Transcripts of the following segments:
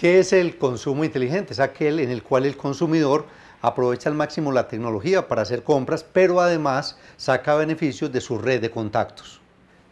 ¿Qué es el consumo inteligente? Es aquel en el cual el consumidor aprovecha al máximo la tecnología para hacer compras, pero además saca beneficios de su red de contactos.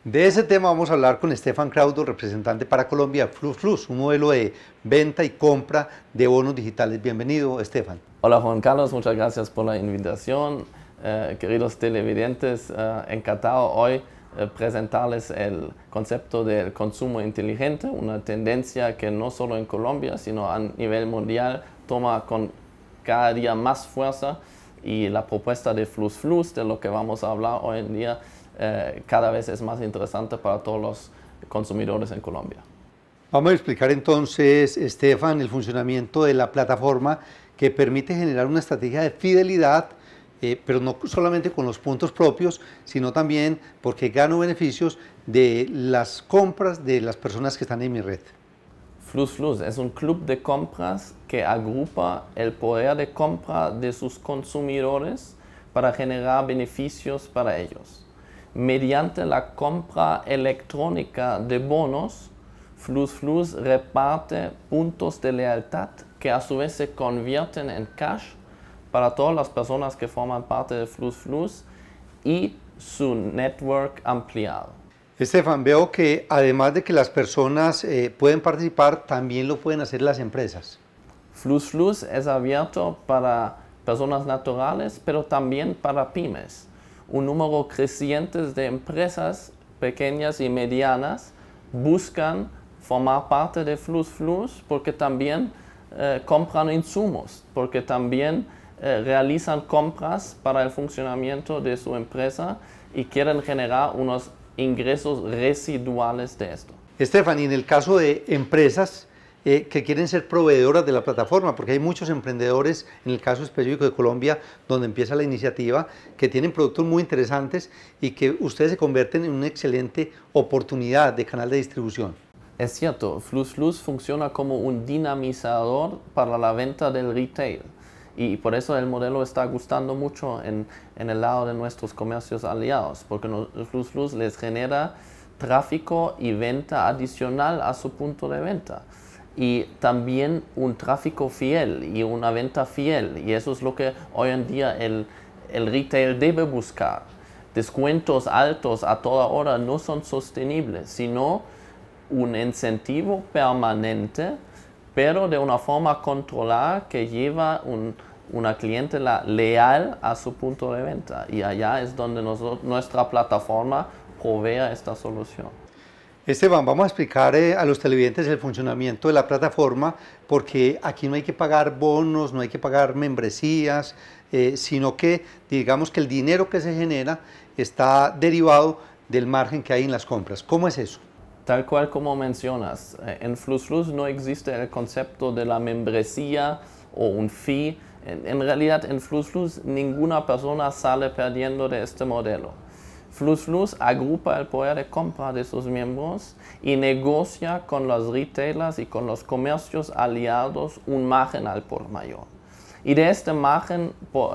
De ese tema vamos a hablar con Estefan Craudo, representante para Colombia Flux un modelo de venta y compra de bonos digitales. Bienvenido, Estefan. Hola Juan Carlos, muchas gracias por la invitación. Eh, queridos televidentes, eh, encantado hoy eh, presentarles el concepto del consumo inteligente, una tendencia que no solo en Colombia, sino a nivel mundial toma con cada día más fuerza y la propuesta de Flux Flux, de lo que vamos a hablar hoy en día, eh, cada vez es más interesante para todos los consumidores en Colombia. Vamos a explicar entonces, Estefan, el funcionamiento de la plataforma que permite generar una estrategia de fidelidad eh, pero no solamente con los puntos propios, sino también porque gano beneficios de las compras de las personas que están en mi red. Flus es un club de compras que agrupa el poder de compra de sus consumidores para generar beneficios para ellos. Mediante la compra electrónica de bonos, Flus reparte puntos de lealtad que a su vez se convierten en cash para todas las personas que forman parte de Flux Flux y su network ampliado. Estefan, veo que además de que las personas eh, pueden participar, también lo pueden hacer las empresas. Flux Flux es abierto para personas naturales, pero también para pymes. Un número creciente de empresas pequeñas y medianas buscan formar parte de Flux Flux porque también eh, compran insumos, porque también eh, realizan compras para el funcionamiento de su empresa y quieren generar unos ingresos residuales de esto. y en el caso de empresas eh, que quieren ser proveedoras de la plataforma, porque hay muchos emprendedores, en el caso específico de Colombia, donde empieza la iniciativa, que tienen productos muy interesantes y que ustedes se convierten en una excelente oportunidad de canal de distribución. Es cierto, fluxflux Flus funciona como un dinamizador para la venta del retail y por eso el modelo está gustando mucho en, en el lado de nuestros comercios aliados, porque Plus les genera tráfico y venta adicional a su punto de venta. Y también un tráfico fiel y una venta fiel. Y eso es lo que hoy en día el, el retail debe buscar. Descuentos altos a toda hora no son sostenibles, sino un incentivo permanente, pero de una forma controlada que lleva un, una cliente leal a su punto de venta y allá es donde nuestra plataforma provee esta solución. Esteban, vamos a explicar eh, a los televidentes el funcionamiento de la plataforma porque aquí no hay que pagar bonos, no hay que pagar membresías, eh, sino que digamos que el dinero que se genera está derivado del margen que hay en las compras. ¿Cómo es eso? Tal cual como mencionas, eh, en FluxFlux no existe el concepto de la membresía o un fee en realidad en FlusFlus ninguna persona sale perdiendo de este modelo. FlusFlus agrupa el poder de compra de sus miembros y negocia con los retailers y con los comercios aliados un margen al por mayor. Y de este margen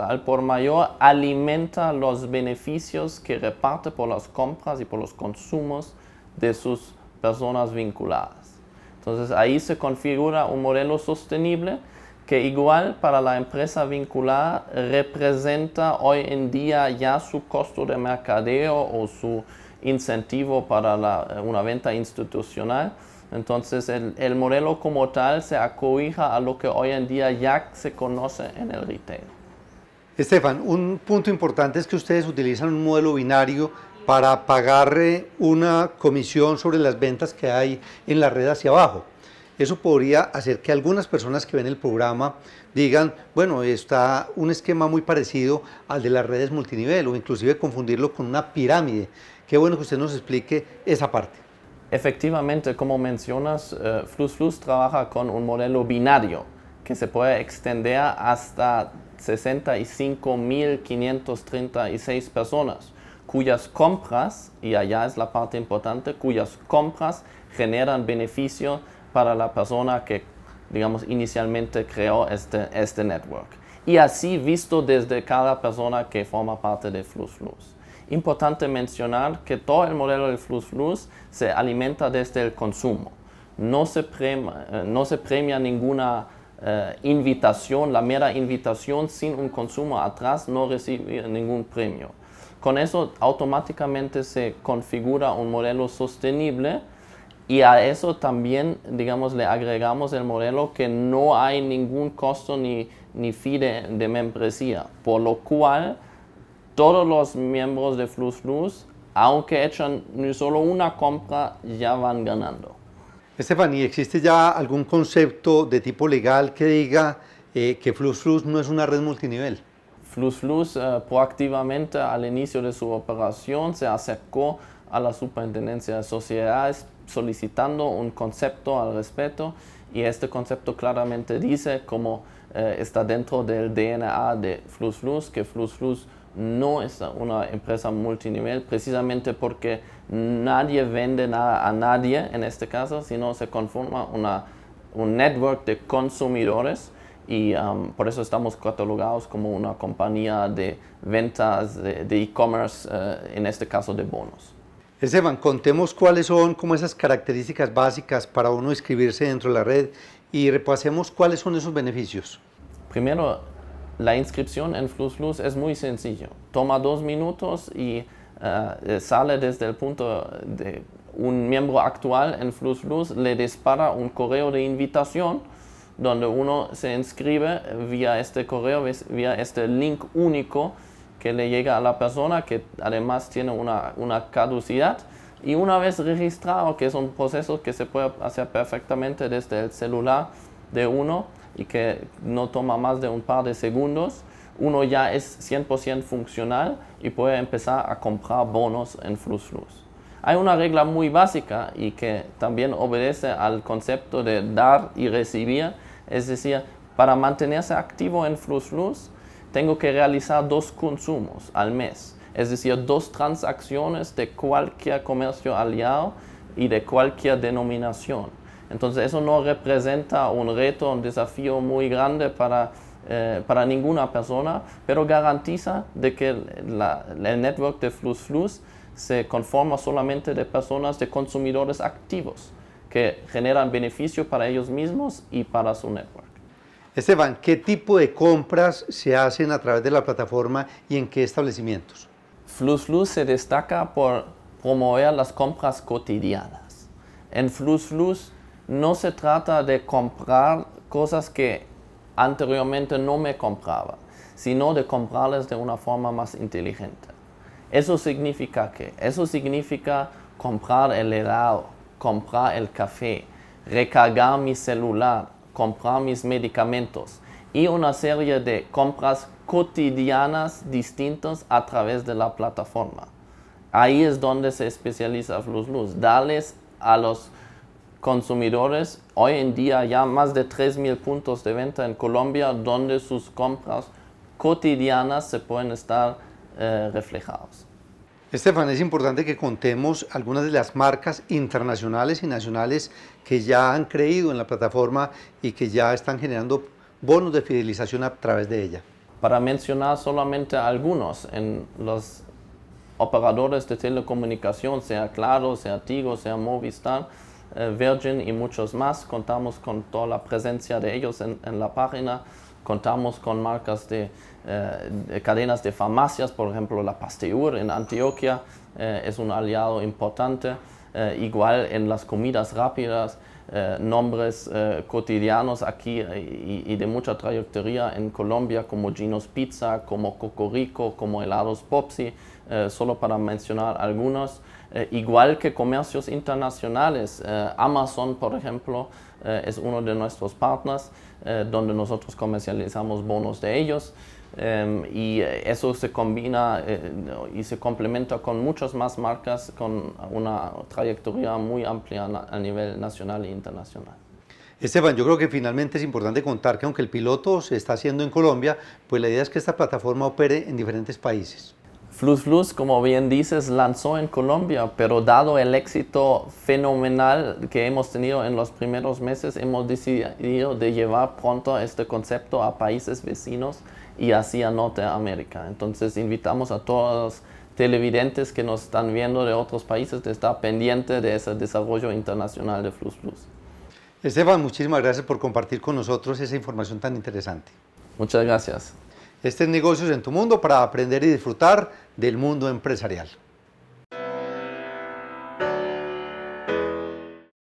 al por mayor alimenta los beneficios que reparte por las compras y por los consumos de sus personas vinculadas. Entonces ahí se configura un modelo sostenible que igual para la empresa vincular representa hoy en día ya su costo de mercadeo o su incentivo para eh, una venta institucional. Entonces el, modelo como tal se acoja a lo que hoy en día ya se conoce en el retail. Estefan, un punto importante es que ustedes utilizan un modelo binario para pagar una comisión sobre las ventas que hay en la red hacia abajo eso podría hacer que algunas personas que ven el programa digan, bueno, está un esquema muy parecido al de las redes multinivel o inclusive confundirlo con una pirámide. Qué bueno que usted nos explique esa parte. Efectivamente, como mencionas, FluxFlux eh, trabaja con un modelo binario que se puede extender hasta 65.536 personas cuyas compras, y allá es la parte importante, cuyas compras generan beneficio para la persona que, digamos, inicialmente creó este, este network. Y así visto desde cada persona que forma parte de FluxFlux. Importante mencionar que todo el modelo de FluxFlux se alimenta desde el consumo. No se premia, eh, no se premia ninguna eh, invitación, la mera invitación sin un consumo atrás no recibe ningún premio. Con eso automáticamente se configura un modelo sostenible y a eso también, digamos, le agregamos el modelo que no hay ningún costo ni, ni fee de, membresía, por lo cual todos los miembros de FluxFlux, aunque echan ni solo una compra, ya van ganando. ¿y ¿existe ya algún concepto de tipo legal que diga eh, que FluxFlux no es una red multinivel? FluxFlux eh, proactivamente al inicio de su operación se acercó a la Superintendencia de Sociedades solicitando un concepto al respecto y este concepto claramente dice cómo eh, está dentro del DNA de fluxflux que fluxflux no es una empresa multinivel precisamente porque nadie vende nada a nadie en este caso, sino se conforma una, un network de consumidores y um, por eso estamos catalogados como una compañía de ventas de e-commerce, eh, en este caso de bonos. Esteban, contemos cuáles son como esas características básicas para uno inscribirse dentro de la red y repasemos cuáles son esos beneficios. Primero, la inscripción en FluxFlux es muy sencillo. Toma dos minutos y eh, eh, sale desde el punto de un miembro actual en FluxFlux, le dispara un correo de invitación donde uno se inscribe vía este correo, vía este link único que le llega a la persona, que además tiene una, caducidad. Y una vez registrado, que es un proceso que se puede hacer perfectamente desde el celular de uno y que no toma más de un par de segundos, uno ya es 100% funcional y puede empezar a comprar bonos en FluxFlux. Hay una regla muy básica y que también obedece al concepto de dar y recibir, es decir, para mantenerse activo en FluxFlux, tengo que realizar dos consumos al mes, es decir, dos transacciones de cualquier comercio aliado y de cualquier denominación. Entonces eso no representa un reto, un desafío muy grande para, eh, ninguna persona, pero garantiza de que la, el network de Flux se conforma solamente de personas, de consumidores activos que generan beneficio para ellos mismos y para su network. Esteban, ¿qué tipo de compras se hacen a través de la plataforma y en qué establecimientos? FluxFlux se destaca por promover las compras cotidianas. En FluxFlux no se trata de comprar cosas que anteriormente no me compraba, sino de comprarlas de una forma más inteligente. ¿Eso significa qué? Eso significa comprar el helado, comprar el café, recargar mi celular, comprar mis medicamentos y una serie de compras cotidianas distintas a través de la plataforma. Ahí es donde se especializa FluxLux, Dales darles a los consumidores hoy en día ya más de 3.000 puntos de venta en Colombia donde sus compras cotidianas se pueden estar eh, reflejadas. Estefan, es importante que contemos algunas de las marcas internacionales y nacionales que ya han creído en la plataforma y que ya están generando bonos de fidelización a través de ella. Para mencionar solamente algunos, en los operadores de telecomunicación, sea Claro, sea Tigo, sea Movistar, eh, Virgin y muchos más, contamos con toda la presencia de ellos en la página Contamos con marcas eh, de, cadenas de farmacias, por ejemplo la Pasteur en Antioquia eh, es un aliado importante, eh, igual en las comidas rápidas, nombres cotidianos aquí y, y, de mucha trayectoria en Colombia como Gino's Pizza, como Cocorico, como Helados Popsi, solo para mencionar algunos, igual que comercios internacionales, Amazon por ejemplo, eh, es uno de nuestros partners eh, donde nosotros comercializamos bonos de ellos. Em, y eh, eso se combina y se complementa con muchas más marcas con una trayectoria muy amplia a nivel nacional e internacional. Esteban, yo creo que finalmente es importante contar que aunque el piloto se está haciendo en Colombia, pues la idea es que esta plataforma opere en diferentes países. Flus Flus, como bien dices, lanzó en Colombia, pero dado el éxito fenomenal que hemos tenido en los primeros meses, hemos decidido de llevar pronto este concepto a países vecinos y hacia Norteamérica. Entonces invitamos a todos los televidentes que nos están viendo de otros países de estar pendiente de ese desarrollo internacional de Flus Flus. Esteban, muchísimas gracias por compartir con nosotros esa información tan interesante. Muchas gracias. Este Negocios en tu Mundo para aprender y disfrutar del mundo empresarial.